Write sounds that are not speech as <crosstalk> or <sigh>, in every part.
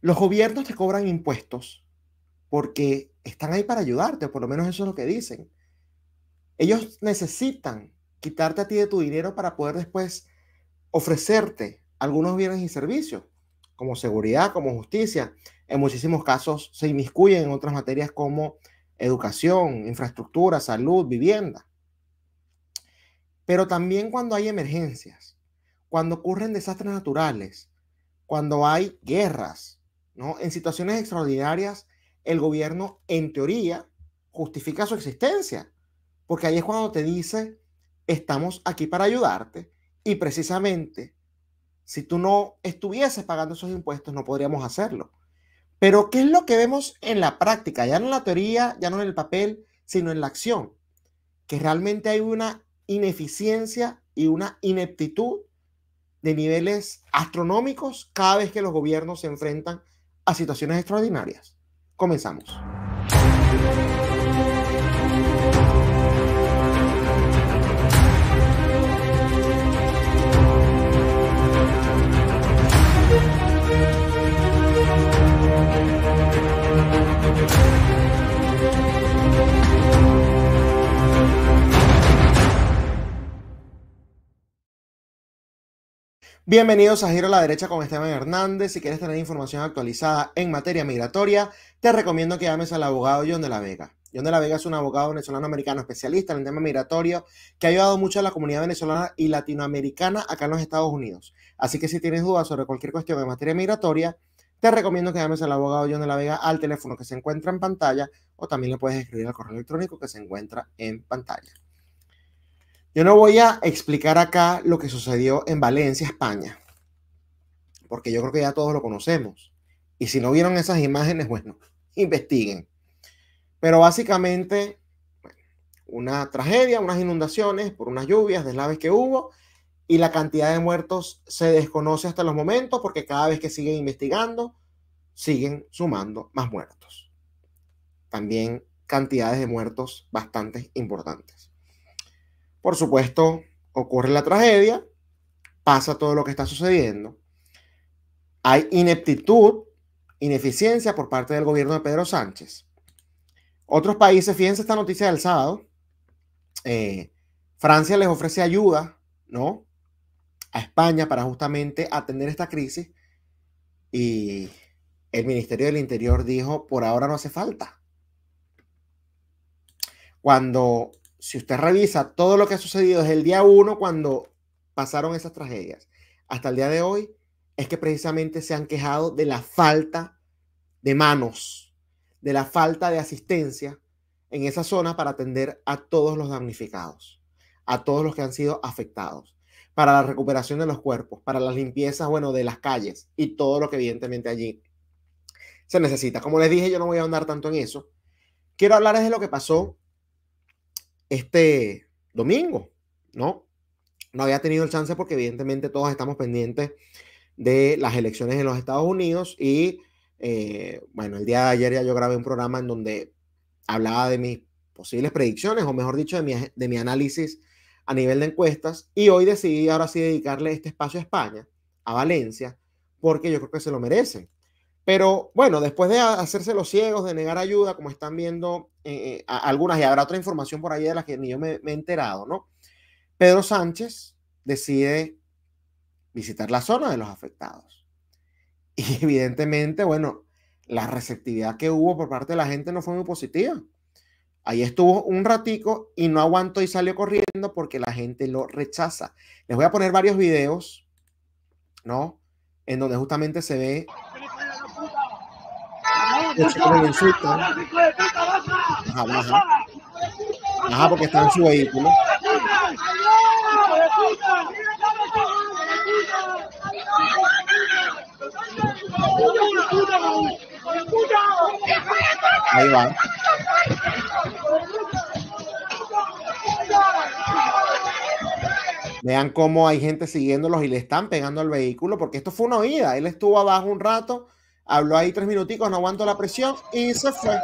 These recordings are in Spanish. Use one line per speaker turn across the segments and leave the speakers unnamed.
Los gobiernos te cobran impuestos porque están ahí para ayudarte, por lo menos eso es lo que dicen. Ellos necesitan quitarte a ti de tu dinero para poder después ofrecerte algunos bienes y servicios, como seguridad, como justicia. En muchísimos casos se inmiscuyen en otras materias como educación, infraestructura, salud, vivienda. Pero también cuando hay emergencias, cuando ocurren desastres naturales, cuando hay guerras, en situaciones extraordinarias, el gobierno, en teoría, justifica su existencia, porque ahí es cuando te dice, estamos aquí para ayudarte, y precisamente, si tú no estuvieses pagando esos impuestos, no podríamos hacerlo. Pero, ¿qué es lo que vemos en la práctica? Ya no en la teoría, ya no en el papel, sino en la acción. Que realmente hay una ineficiencia y una ineptitud de niveles astronómicos cada vez que los gobiernos se enfrentan a situaciones extraordinarias. Comenzamos. Bienvenidos a Giro a la Derecha con Esteban Hernández. Si quieres tener información actualizada en materia migratoria, te recomiendo que llames al abogado John de la Vega. John de la Vega es un abogado venezolano-americano especialista en el tema migratorio que ha ayudado mucho a la comunidad venezolana y latinoamericana acá en los Estados Unidos. Así que si tienes dudas sobre cualquier cuestión en materia migratoria, te recomiendo que llames al abogado John de la Vega al teléfono que se encuentra en pantalla o también le puedes escribir al correo electrónico que se encuentra en pantalla. Yo no voy a explicar acá lo que sucedió en Valencia, España, porque yo creo que ya todos lo conocemos. Y si no vieron esas imágenes, bueno, <laughs> investiguen. Pero básicamente, una tragedia, unas inundaciones por unas lluvias, deslaves que hubo, y la cantidad de muertos se desconoce hasta los momentos porque cada vez que siguen investigando, siguen sumando más muertos. También cantidades de muertos bastante importantes por supuesto, ocurre la tragedia, pasa todo lo que está sucediendo. Hay ineptitud, ineficiencia por parte del gobierno de Pedro Sánchez. Otros países, fíjense esta noticia del sábado, eh, Francia les ofrece ayuda, ¿no? A España para justamente atender esta crisis y el Ministerio del Interior dijo, por ahora no hace falta. Cuando si usted revisa todo lo que ha sucedido desde el día uno cuando pasaron esas tragedias hasta el día de hoy, es que precisamente se han quejado de la falta de manos, de la falta de asistencia en esa zona para atender a todos los damnificados, a todos los que han sido afectados, para la recuperación de los cuerpos, para las limpiezas, bueno, de las calles y todo lo que evidentemente allí se necesita. Como les dije, yo no voy a ahondar tanto en eso. Quiero hablarles de lo que pasó este domingo, ¿no? No había tenido el chance porque evidentemente todos estamos pendientes de las elecciones en los Estados Unidos y eh, bueno, el día de ayer ya yo grabé un programa en donde hablaba de mis posibles predicciones o mejor dicho de mi, de mi análisis a nivel de encuestas y hoy decidí ahora sí dedicarle este espacio a España, a Valencia, porque yo creo que se lo merecen. Pero bueno, después de hacerse los ciegos, de negar ayuda, como están viendo eh, eh, algunas, y habrá otra información por ahí de la que ni yo me, me he enterado, ¿no? Pedro Sánchez decide visitar la zona de los afectados. <laughs> Y evidentemente, bueno, la receptividad que hubo por parte de la gente no fue muy positiva. Ahí estuvo un ratico y no aguantó y salió corriendo porque la gente lo rechaza. Les voy a poner varios videos, ¿no? En donde justamente se ve porque está en su vehículo. Ahí va. Vean cómo hay gente siguiéndolos y le están pegando al vehículo, porque esto fue una oída. Él estuvo abajo un rato habló ahí tres minuticos, no aguanto la presión y se fue,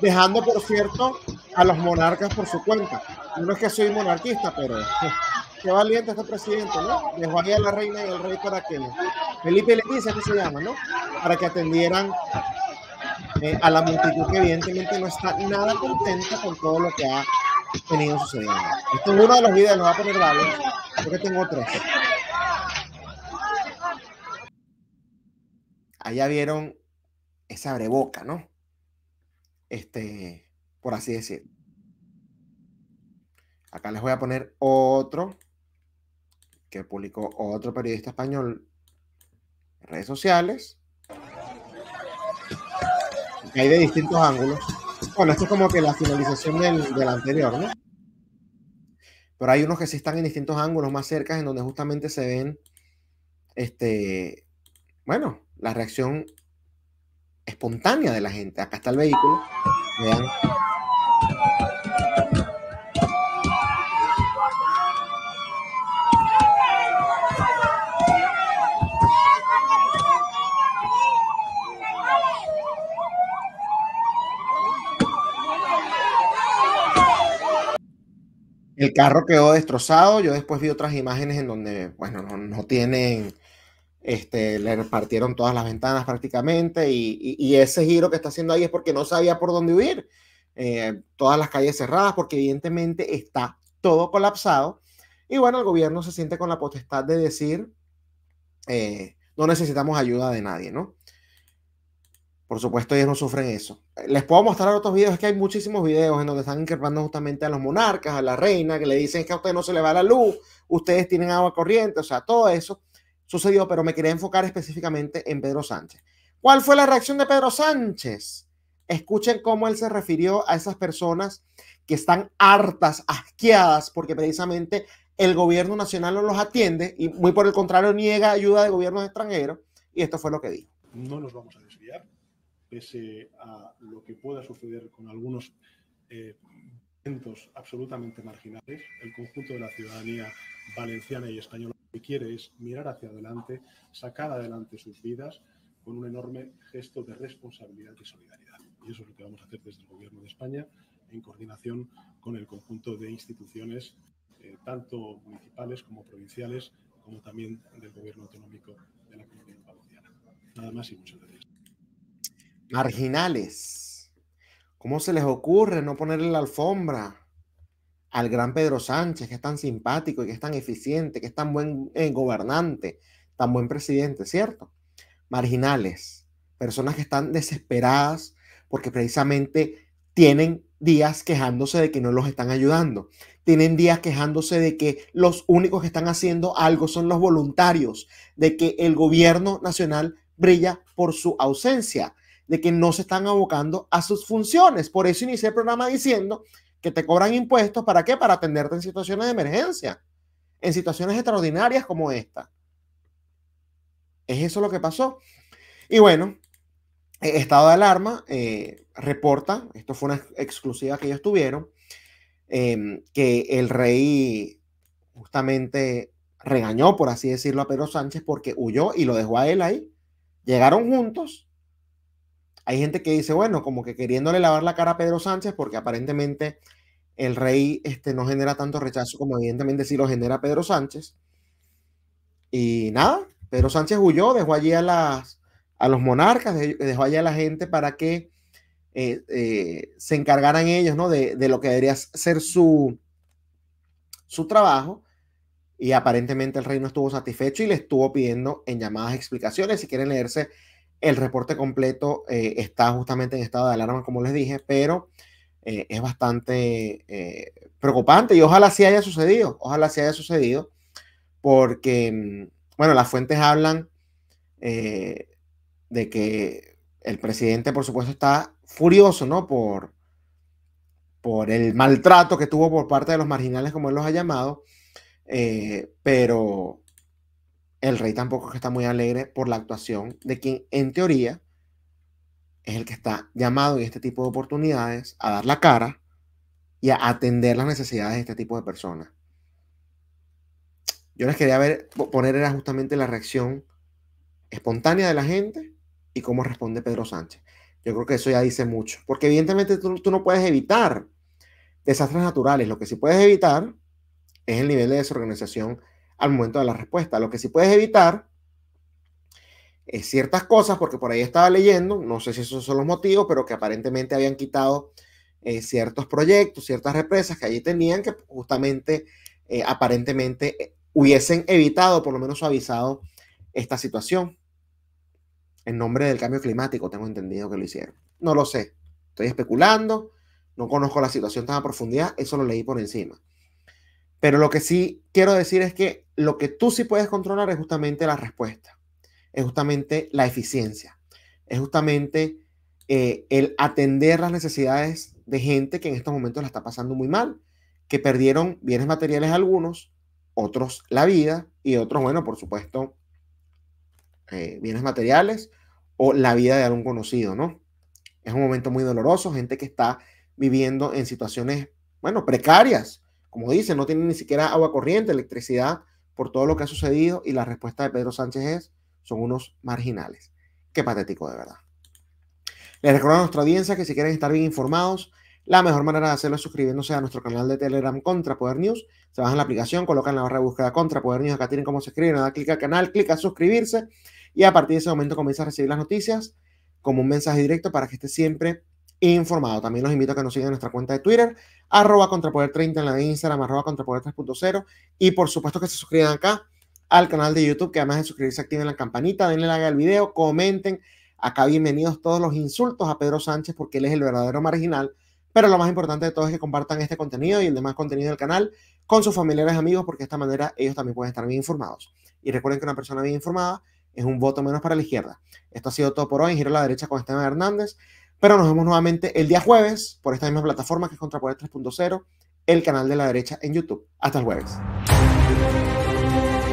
dejando por cierto a los monarcas por su cuenta. No es que soy monarquista, pero <laughs> qué valiente este presidente, ¿no? Dejó ahí a la reina y al rey para que Felipe le dice que se llama, ¿no? Para que atendieran eh, a la multitud que evidentemente no está nada contenta con todo lo que ha tenido sucediendo. Esto es uno de los videos, no va a poner porque tengo otros allá vieron esa breboca, ¿no? Este, por así decir. Acá les voy a poner otro que publicó otro periodista español en redes sociales. Hay de distintos ángulos. Bueno, esto es como que la finalización del, del anterior, ¿no? Pero hay unos que sí están en distintos ángulos más cerca, en donde justamente se ven, este, bueno, la reacción espontánea de la gente. Acá está el vehículo. Vean. El carro quedó destrozado. Yo después vi otras imágenes en donde, bueno, no, no tienen este, le repartieron todas las ventanas prácticamente y, ese giro que está haciendo ahí es porque no sabía por dónde huir. Eh, todas las calles cerradas porque evidentemente está todo colapsado. Y bueno, el gobierno se siente con la potestad de decir, eh, no necesitamos ayuda de nadie, ¿no? Por supuesto, ellos no sufren eso. Les puedo mostrar otros videos, es que hay muchísimos videos en donde están increpando justamente a los monarcas, a la reina, que le dicen que a usted no se le va la luz, ustedes tienen agua corriente, o sea, todo eso sucedió, pero me quería enfocar específicamente en Pedro Sánchez. ¿Cuál fue la reacción de Pedro Sánchez? Escuchen cómo él se refirió a esas personas que están hartas, asqueadas, porque precisamente el gobierno nacional no los atiende y muy por el contrario niega ayuda de gobiernos extranjeros. Y esto fue lo que dijo. No nos vamos a desviar, pese a lo que pueda suceder con algunos eventos eh, absolutamente marginales. El conjunto de la ciudadanía valenciana y española que quiere es mirar hacia adelante, sacar adelante sus vidas con un enorme gesto de responsabilidad y solidaridad. Y eso es lo que vamos a hacer desde el Gobierno de España en coordinación con el conjunto de instituciones, eh, tanto municipales como provinciales, como también del Gobierno autonómico de la Comunidad Valenciana. Nada más y muchas gracias. Marginales. ¿Cómo se les ocurre no ponerle la alfombra? al gran Pedro Sánchez, que es tan simpático y que es tan eficiente, que es tan buen eh, gobernante, tan buen presidente, ¿cierto? Marginales, personas que están desesperadas porque precisamente tienen días quejándose de que no los están ayudando. Tienen días quejándose de que los únicos que están haciendo algo son los voluntarios, de que el gobierno nacional brilla por su ausencia, de que no se están abocando a sus funciones. Por eso inicié el programa diciendo que te cobran impuestos, ¿para qué? Para atenderte en situaciones de emergencia, en situaciones extraordinarias como esta. Es eso lo que pasó. Y bueno, e, estado de alarma eh, reporta, esto fue una exclusiva que ellos tuvieron, em, que el rey justamente regañó, por así decirlo, a Pedro Sánchez porque huyó y lo dejó a él ahí. Llegaron juntos. Hay gente que dice, bueno, como que queriéndole lavar la cara a Pedro Sánchez porque aparentemente el rey este, no genera tanto rechazo como evidentemente sí lo genera Pedro Sánchez. Y nada, Pedro Sánchez huyó, dejó allí a, las, a los monarcas, dejó allí a la gente para que eh, eh, se encargaran ellos ¿no? de, lo que debería ser su, su trabajo. Y aparentemente el rey no estuvo satisfecho y le estuvo pidiendo en llamadas explicaciones. Si quieren leerse el reporte completo, eh, está justamente en estado de alarma, como les dije, pero eh, es bastante eh, preocupante y ojalá sí haya sucedido, ojalá sí haya sucedido, porque, mm, bueno, las fuentes hablan eh, de que el presidente, por supuesto, está furioso, ¿no? Por, por el maltrato que tuvo por parte de los marginales, como él los ha llamado, pero el rey tampoco está muy alegre por la actuación de quien, en teoría, es el que está llamado en este tipo de oportunidades a dar la cara y a atender las necesidades de este tipo de personas. Yo les quería ver, poner era justamente la reacción espontánea de la gente y cómo responde Pedro Sánchez. Yo creo que eso ya dice mucho, porque evidentemente tú no puedes evitar desastres naturales. Lo que sí puedes evitar es el nivel de desorganización al momento de la respuesta. Lo que sí puedes evitar eh, ciertas cosas, porque por ahí estaba leyendo, no sé si esos son los motivos, pero que aparentemente habían quitado eh, ciertos proyectos, ciertas represas que allí tenían que justamente, eh, aparentemente, hubiesen evitado, por lo menos suavizado, esta situación. En nombre del cambio climático, tengo entendido que lo hicieron. No lo sé, estoy especulando, no conozco la situación tan a profundidad, eso lo leí por encima. Pero lo que sí quiero decir es que lo que tú sí puedes controlar es justamente la respuesta es justamente la eficiencia, es justamente eh, el atender las necesidades de gente que en estos momentos la está pasando muy mal, que perdieron bienes materiales algunos, otros la vida y otros, bueno, por supuesto, eh, bienes materiales o la vida de algún conocido, ¿no? Es un momento muy doloroso, gente que está viviendo en situaciones, bueno, precarias, como dice no tienen ni siquiera agua corriente, electricidad, por todo lo que ha sucedido y la respuesta de Pedro Sánchez es son unos marginales. Qué patético de verdad. Les recuerdo a nuestra audiencia que si quieren estar bien informados, la mejor manera de hacerlo es suscribiéndose a nuestro canal de Telegram Contra Poder News. Se bajan la aplicación, colocan la barra de búsqueda Contra Poder News, acá tienen cómo se escribe dan clic al canal, clic a suscribirse y a partir de ese momento comienza a recibir las noticias como un mensaje directo para que esté siempre informado. También los invito a que nos sigan en nuestra cuenta de Twitter, arroba contrapoder30 en la de Instagram, arroba contrapoder3.0 y por supuesto que se suscriban acá al canal de YouTube, que además de suscribirse activen la campanita, denle like al video, comenten. Acá bienvenidos todos los insultos a Pedro Sánchez porque él es el verdadero marginal. Pero lo más importante de todo es que compartan este contenido y el demás contenido del canal con sus familiares y amigos porque de esta manera ellos también pueden estar bien informados. Y recuerden que una persona bien informada es un voto menos para la izquierda. Esto ha sido todo por hoy en Giro a la Derecha con Esteban Hernández. Pero nos vemos nuevamente el día jueves por esta misma plataforma que es Contrapoder 3.0, el canal de la derecha en YouTube. Hasta el jueves.